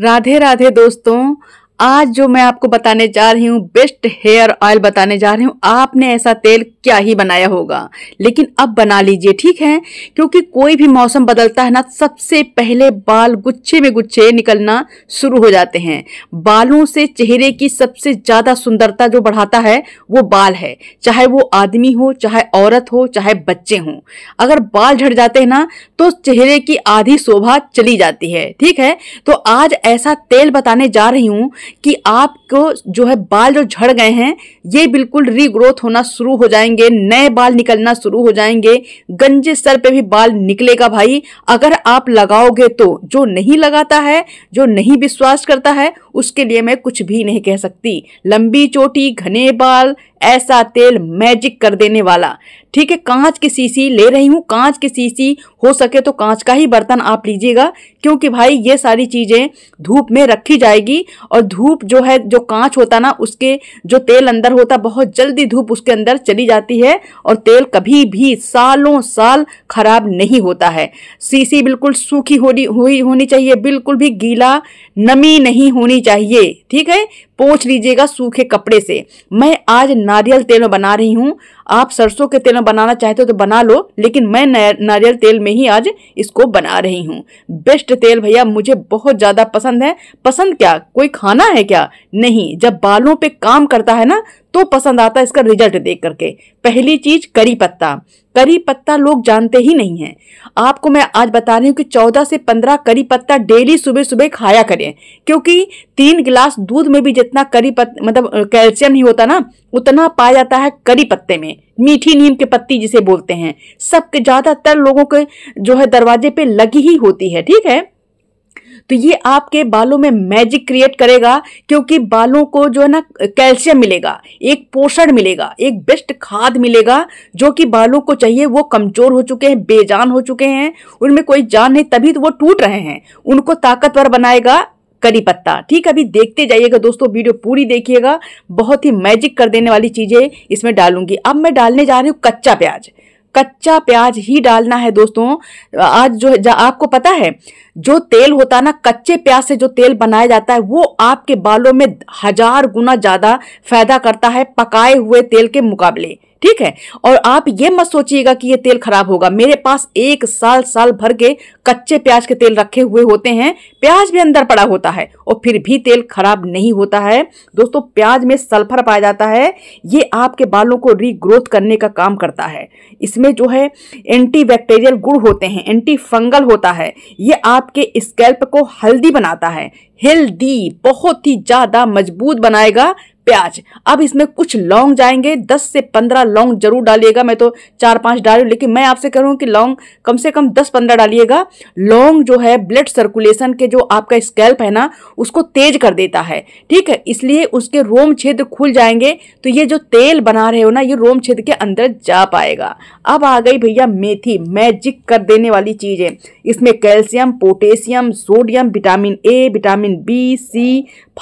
राधे राधे दोस्तों आज जो मैं आपको बताने जा रही हूँ बेस्ट हेयर ऑयल बताने जा रही हूँ आपने ऐसा तेल क्या ही बनाया होगा लेकिन अब बना लीजिए ठीक है क्योंकि कोई भी मौसम बदलता है ना सबसे पहले बाल गुच्छे में गुच्छे निकलना शुरू हो जाते हैं बालों से चेहरे की सबसे ज़्यादा सुंदरता जो बढ़ाता है वो बाल है चाहे वो आदमी हो चाहे औरत हो चाहे बच्चे हों अगर बाल झड़ जाते हैं ना तो चेहरे की आधी शोभा चली जाती है ठीक है तो आज ऐसा तेल बताने जा रही हूँ कि आप को जो है बाल जो झड़ गए हैं ये बिल्कुल रीग्रोथ होना शुरू हो जाएंगे नए बाल निकलना शुरू हो जाएंगे गंजे सर पे भी बाल निकलेगा भाई अगर आप लगाओगे तो जो नहीं लगाता है जो नहीं विश्वास करता है उसके लिए मैं कुछ भी नहीं कह सकती लंबी चोटी घने बाल ऐसा तेल मैजिक कर देने वाला ठीक है कांच की सीसी ले रही हूँ कांच की सीसी हो सके तो कांच का ही बर्तन आप लीजिएगा क्योंकि भाई ये सारी चीज़ें धूप में रखी जाएगी और धूप जो है जो जो कांच होता ना उसके जो तेल अंदर होता बहुत जल्दी धूप उसके अंदर चली जाती है और तेल कभी भी सालों साल खराब नहीं होता है सीसी बिल्कुल सूखी होनी हुई होनी चाहिए बिल्कुल भी गीला नमी नहीं होनी चाहिए ठीक है पोछ लीजिएगा सूखे कपड़े से मैं आज नारियल तेल बना रही हूँ आप सरसों के तेल में बनाना चाहते हो तो बना लो लेकिन मैं नारियल तेल में ही आज इसको बना रही हूँ बेस्ट तेल भैया मुझे बहुत ज़्यादा पसंद है पसंद क्या कोई खाना है क्या नहीं जब बालों पे काम करता है ना तो पसंद आता है इसका रिजल्ट देख करके पहली चीज करी पत्ता करी पत्ता लोग जानते ही नहीं हैं आपको मैं आज बता रही हूँ कि 14 से 15 करी पत्ता डेली सुबह सुबह खाया करें क्योंकि तीन गिलास दूध में भी जितना करी पत्ता मतलब कैल्शियम नहीं होता ना उतना पाया जाता है करी पत्ते में मीठी नीम के पत्ती जिसे बोलते हैं सबके ज़्यादातर लोगों के जो है दरवाजे पे लगी ही होती है ठीक है तो ये आपके बालों में मैजिक क्रिएट करेगा क्योंकि बालों को जो है ना कैल्शियम मिलेगा एक पोषण मिलेगा एक बेस्ट खाद मिलेगा जो कि बालों को चाहिए वो कमजोर हो चुके हैं बेजान हो चुके हैं उनमें कोई जान नहीं तभी तो वो टूट रहे हैं उनको ताकतवर बनाएगा करी पत्ता ठीक है अभी देखते जाइएगा दोस्तों वीडियो पूरी देखिएगा बहुत ही मैजिक कर देने वाली चीज़ें इसमें डालूंगी अब मैं डालने जा रही हूँ कच्चा प्याज कच्चा प्याज ही डालना है दोस्तों आज जो है आपको पता है जो तेल होता है ना कच्चे प्याज से जो तेल बनाया जाता है वो आपके बालों में हजार गुना ज़्यादा फायदा करता है पकाए हुए तेल के मुकाबले ठीक है और आप ये मत सोचिएगा कि ये तेल खराब होगा मेरे पास एक साल साल भर के कच्चे प्याज के तेल रखे हुए होते हैं प्याज भी अंदर पड़ा होता है और फिर भी तेल खराब नहीं होता है दोस्तों प्याज में सल्फर पाया जाता है ये आपके बालों को रीग्रोथ करने का काम करता है इसमें जो है एंटी बैक्टेरियल गुड़ होते हैं एंटी फंगल होता है ये आपके स्कैल्प को हल्दी बनाता है हेल्दी बहुत ही ज़्यादा मजबूत बनाएगा प्याज अब इसमें कुछ लौंग जाएंगे दस से पंद्रह लौंग जरूर डालिएगा मैं तो चार पांच डाल लेकिन मैं आपसे कह रहा हूँ कि लौंग कम से कम दस पंद्रह डालिएगा लौंग जो है ब्लड सर्कुलेशन के जो आपका स्कैल्प है ना उसको तेज कर देता है ठीक है इसलिए उसके रोम छेद खुल जाएंगे तो ये जो तेल बना रहे हो ना ये रोम छेद के अंदर जा पाएगा अब आ गई भैया मेथी मैजिक कर देने वाली चीज है इसमें calcium potassium sodium vitamin A vitamin B C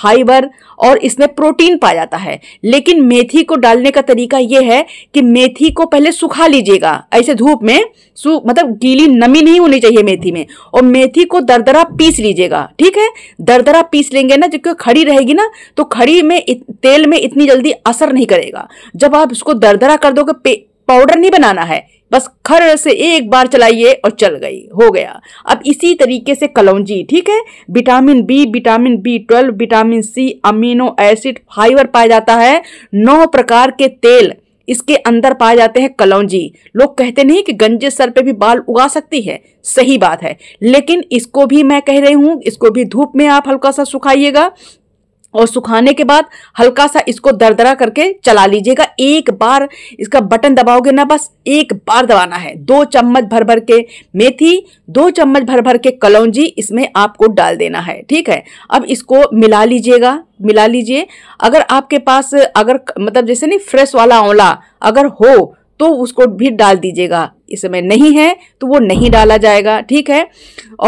fibre और इसमें प्रोटीन पाया जाता है लेकिन मेथी को डालने का तरीका यह है कि मेथी को पहले सुखा लीजिएगा ऐसे धूप में मतलब गीली नमी नहीं होनी चाहिए मेथी में और मेथी को दरदरा पीस लीजिएगा ठीक है दरदरा पीस लेंगे ना जबकि खड़ी रहेगी ना तो खड़ी में तेल में इतनी जल्दी असर नहीं करेगा जब आप इसको दरदरा कर दोगे पाउडर नहीं बनाना है बस खर से एक बार चलाइए और चल गई हो गया अब इसी तरीके से कलौजी ठीक है vitamin B vitamin B twelve vitamin C amino acid fibre पाया जाता है नौ प्रकार के तेल इसके अंदर पाए जाते हैं कलौजी लोग कहते नहीं कि गंजे सर पे भी बाल उगा सकती है सही बात है लेकिन इसको भी मैं कह रही हूँ इसको भी धूप में आप हल्का सा सुखाइएगा और सुखाने के बाद हल्का सा इसको दरदरा करके चला लीजिएगा एक बार इसका बटन दबाओगे ना बस एक बार दबाना है दो चम्मच भर भर के मेथी दो चम्मच भर भर के कलौजी इसमें आपको डाल देना है ठीक है अब इसको मिला लीजिएगा मिला लीजिए अगर आपके पास अगर मतलब जैसे नहीं फ्रेश वाला आंवला अगर हो तो उसको भी डाल दीजिएगा इस समय नहीं है तो वो नहीं डाला जाएगा ठीक है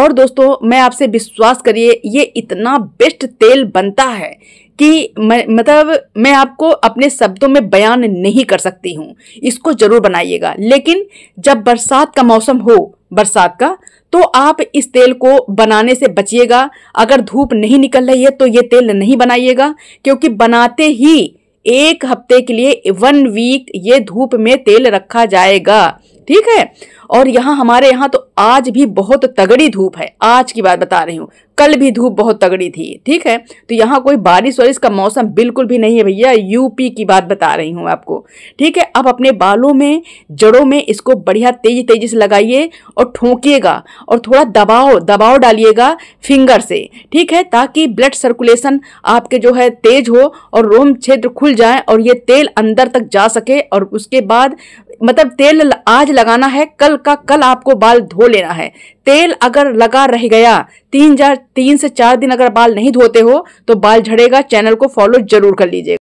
और दोस्तों मैं आपसे विश्वास करिए ये इतना बेस्ट तेल बनता है कि मैं मतलब मैं आपको अपने शब्दों में बयान नहीं कर सकती हूँ इसको ज़रूर बनाइएगा लेकिन जब बरसात का मौसम हो बरसात का तो आप इस तेल को बनाने से बचिएगा अगर धूप नहीं निकल रही है तो ये तेल नहीं बनाइएगा क्योंकि बनाते ही एक हफ्ते के लिए वन वीक ये धूप में तेल रखा जाएगा ठीक है और यहाँ हमारे यहाँ तो आज भी बहुत तगड़ी धूप है आज की बात बता रही हूँ कल भी धूप बहुत तगड़ी थी ठीक है तो यहाँ कोई बारिश वारिश का मौसम बिल्कुल भी नहीं है भैया यूपी की बात बता रही हूँ आपको ठीक है अब अपने बालों में जड़ों में इसको बढ़िया तेजी तेजी से लगाइए और ठोंकीगा और थोड़ा दबाव दबाव डालिएगा फिंगर से ठीक है ताकि ब्लड सर्कुलेशन आपके जो है तेज हो और रोम क्षेत्र खुल जाए और ये तेल अंदर तक जा सके और उसके बाद मतलब तेल आज लगाना है कल का कल आपको बाल धो लेना है तेल अगर लगा रह गया तीन चार तीन से चार दिन अगर बाल नहीं धोते हो तो बाल झड़ेगा चैनल को फॉलो जरूर कर लीजिएगा